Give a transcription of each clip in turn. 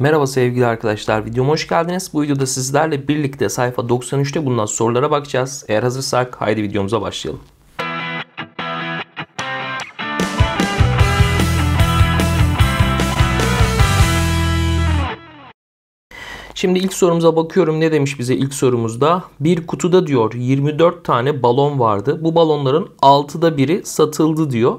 Merhaba sevgili arkadaşlar videoma hoş geldiniz. Bu videoda sizlerle birlikte sayfa 93'te bulunan sorulara bakacağız. Eğer hazırsak haydi videomuza başlayalım. Şimdi ilk sorumuza bakıyorum. Ne demiş bize ilk sorumuzda? Bir kutuda diyor 24 tane balon vardı. Bu balonların 6'da biri satıldı diyor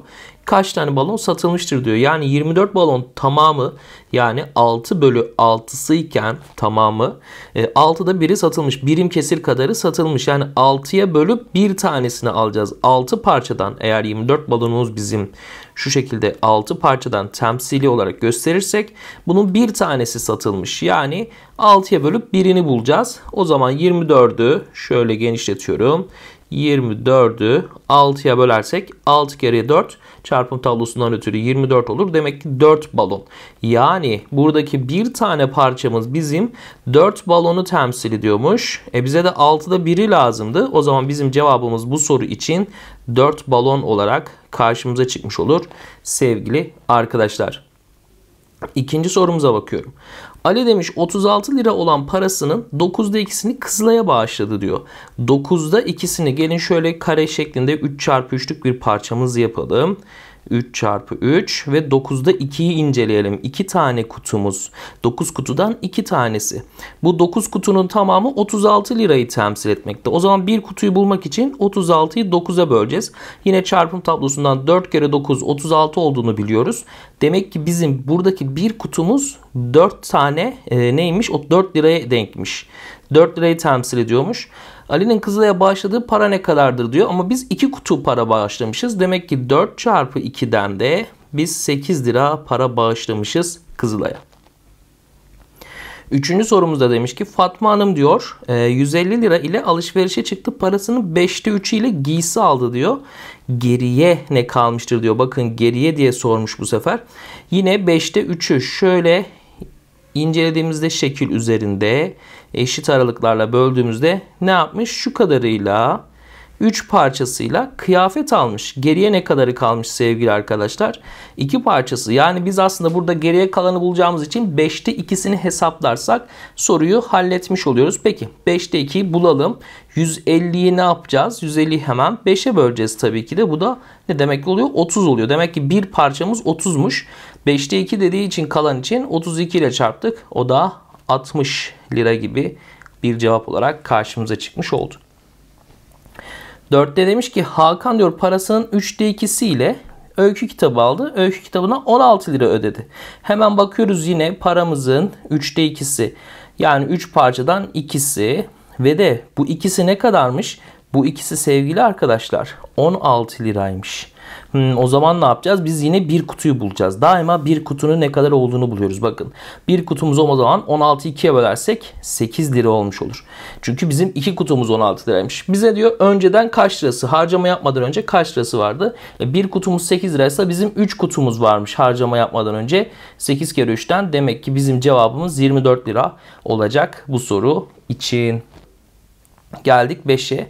kaç tane balon satılmıştır diyor. Yani 24 balon tamamı yani 6 bölü 6'sı iken tamamı 6'da e, biri satılmış. Birim kesir kadarı satılmış. Yani 6'ya bölüp bir tanesini alacağız. 6 parçadan eğer 24 balonumuz bizim şu şekilde 6 parçadan temsili olarak gösterirsek bunun bir tanesi satılmış. Yani 6'ya bölüp birini bulacağız. O zaman 24'ü şöyle genişletiyorum. 24'ü 6'ya bölersek 6 kere 4 çarpım tablosundan ötürü 24 olur. Demek ki 4 balon. Yani buradaki bir tane parçamız bizim 4 balonu temsil ediyormuş. E bize de 6'da 1'i lazımdı. O zaman bizim cevabımız bu soru için 4 balon olarak karşımıza çıkmış olur sevgili arkadaşlar. İkinci sorumuza bakıyorum. Ali demiş 36 lira olan parasının 9'da ikisini Kızılay'a bağışladı diyor. 9'da ikisini gelin şöyle kare şeklinde 3 çarpı 3'lük bir parçamız yapalım. 3 çarpı 3 ve 9'da 2'yi inceleyelim. 2 tane kutumuz. 9 kutudan 2 tanesi. Bu 9 kutunun tamamı 36 lirayı temsil etmekte. O zaman bir kutuyu bulmak için 36'yı 9'a böleceğiz. Yine çarpım tablosundan 4 kere 9 36 olduğunu biliyoruz. Demek ki bizim buradaki bir kutumuz 4 tane e, neymiş? O 4 liraya denkmiş. 4 lirayı temsil ediyormuş. Ali'nin Kızılay'a bağışladığı para ne kadardır diyor ama biz 2 kutu para bağışlamışız. Demek ki 4 çarpı 2'den de biz 8 lira para bağışlamışız Kızılay'a. Üçüncü sorumuzda demiş ki Fatma Hanım diyor 150 e, lira ile alışverişe çıktı parasının 5'te 3'ü ile giysi aldı diyor. Geriye ne kalmıştır diyor. Bakın geriye diye sormuş bu sefer. Yine 5'te 3'ü şöyle incelediğimizde şekil üzerinde eşit aralıklarla böldüğümüzde ne yapmış? Şu kadarıyla 3 parçasıyla kıyafet almış. Geriye ne kadarı kalmış sevgili arkadaşlar? 2 parçası. Yani biz aslında burada geriye kalanı bulacağımız için 5'te ikisini hesaplarsak soruyu halletmiş oluyoruz. Peki 5'te 2'yi bulalım. 150'yi ne yapacağız? 150'yi hemen 5'e böleceğiz tabii ki de. Bu da ne demek oluyor? 30 oluyor. Demek ki bir parçamız 30'muş. 5'te 2 dediği için kalan için 32 ile çarptık. O da 60 lira gibi bir cevap olarak karşımıza çıkmış oldu. 4'te demiş ki Hakan diyor parasının 3'te 2'siyle öykü kitabı aldı. Öykü kitabına 16 lira ödedi. Hemen bakıyoruz yine paramızın 3'te 2'si. Yani 3 parçadan ikisi ve de bu ikisi ne kadarmış? Bu ikisi sevgili arkadaşlar 16 liraymış. Hmm, o zaman ne yapacağız? Biz yine bir kutuyu bulacağız. Daima bir kutunun ne kadar olduğunu buluyoruz. Bakın bir kutumuz o zaman 16'yı 2'ye bölersek 8 lira olmuş olur. Çünkü bizim iki kutumuz 16 liraymış. Bize diyor önceden kaç lirası? Harcama yapmadan önce kaç lirası vardı? E, bir kutumuz 8 liraysa bizim 3 kutumuz varmış harcama yapmadan önce. 8 kere 3'ten demek ki bizim cevabımız 24 lira olacak bu soru için. Geldik 5'e.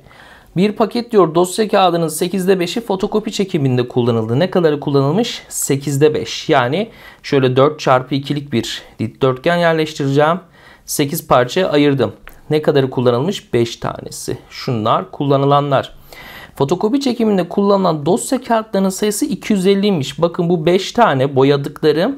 Bir paket diyor dosya kağıdının 8'de 5'i fotokopi çekiminde kullanıldı. Ne kadarı kullanılmış? 8'de 5. Yani şöyle 4 çarpı 2'lik bir dikdörtgen yerleştireceğim. 8 parçaya ayırdım. Ne kadarı kullanılmış? 5 tanesi. Şunlar kullanılanlar. Fotokopi çekiminde kullanılan dosya kağıtlarının sayısı 250'ymiş. Bakın bu 5 tane boyadıklarım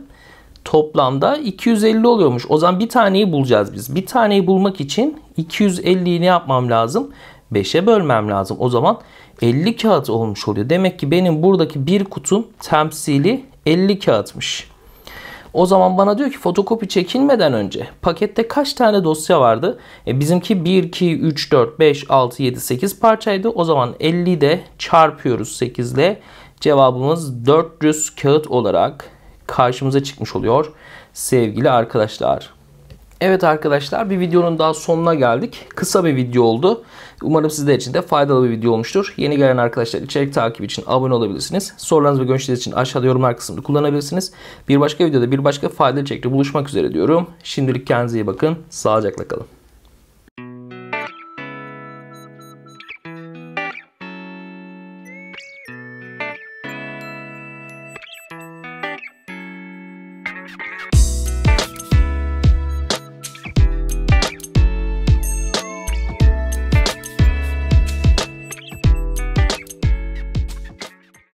toplamda 250 oluyormuş. O zaman bir taneyi bulacağız biz. Bir taneyi bulmak için 250'yi ne yapmam lazım? 5'e bölmem lazım. O zaman 50 kağıt olmuş oluyor. Demek ki benim buradaki bir kutum temsili 50 kağıtmış. O zaman bana diyor ki fotokopi çekilmeden önce pakette kaç tane dosya vardı? E, bizimki 1, 2, 3, 4, 5, 6, 7, 8 parçaydı. O zaman 50'yi de çarpıyoruz 8 ile. Cevabımız 400 kağıt olarak karşımıza çıkmış oluyor sevgili arkadaşlar. Evet arkadaşlar bir videonun daha sonuna geldik. Kısa bir video oldu. Umarım sizler için de faydalı bir video olmuştur. Yeni gelen arkadaşlar içerik takibi için abone olabilirsiniz. Sorularınız ve görüşleriniz için aşağıda yorumlar kısmında kullanabilirsiniz. Bir başka videoda bir başka faydalı içerikle buluşmak üzere diyorum. Şimdilik kendinize iyi bakın. Sağlıcakla kalın.